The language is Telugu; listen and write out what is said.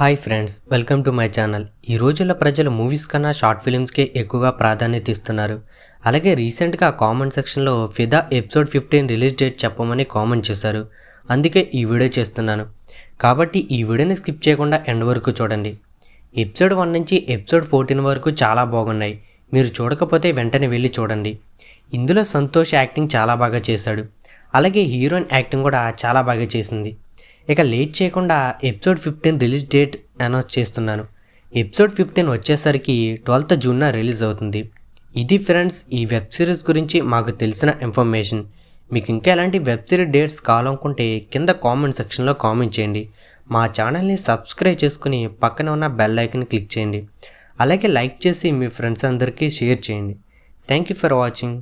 hi friends welcome to my channel ఈ రోజుల్లో ప్రజలు మూవీస్ కన్నా షార్ట్ ఫిలిమ్స్కే ఎక్కువగా ప్రాధాన్యత ఇస్తున్నారు అలాగే రీసెంట్గా కామెంట్ సెక్షన్లో Fidaa episode fifteen release date చెప్పమని కామెంట్ చేశారు అందుకే ఈ వీడియో చేస్తున్నాను కాబట్టి ఈ వీడియోని స్కిప్ చేయకుండా ఎండ్ వరకు చూడండి ఎపిసోడ్ వన్ నుంచి ఎపిసోడ్ ఫోర్టీన్ వరకు చాలా బాగున్నాయి మీరు చూడకపోతే వెంటనే వెళ్ళి చూడండి ఇందులో సంతోష్ యాక్టింగ్ చాలా బాగా చేశాడు అలాగే హీరోయిన్ యాక్టింగ్ కూడా చాలా బాగా చేసింది ఇక లేట్ చేయకుండా episode fifteen release date announce చేస్తున్నాను ఎపిసోడ్ ఫిఫ్టీన్ వచ్చేసరికి ట్వెల్త్ జూన్న రిలీజ్ అవుతుంది ఇది ఫ్రెండ్స్ ఈ వెబ్ సిరీస్ గురించి మాకు తెలిసిన ఇన్ఫర్మేషన్ మీకు ఇంకా ఎలాంటి వెబ్ సిరీస్ డేట్స్ కావాలనుకుంటే కింద కామెంట్ సెక్షన్లో కామెంట్ చేయండి మా ఛానల్ని సబ్స్క్రైబ్ చేసుకుని పక్కన ఉన్న బెల్ ఐకన్ క్లిక్ చేయండి అలాగే లైక్ చేసి మీ ఫ్రెండ్స్ అందరికీ షేర్ చేయండి థ్యాంక్ యూ ఫర్ వాచింగ్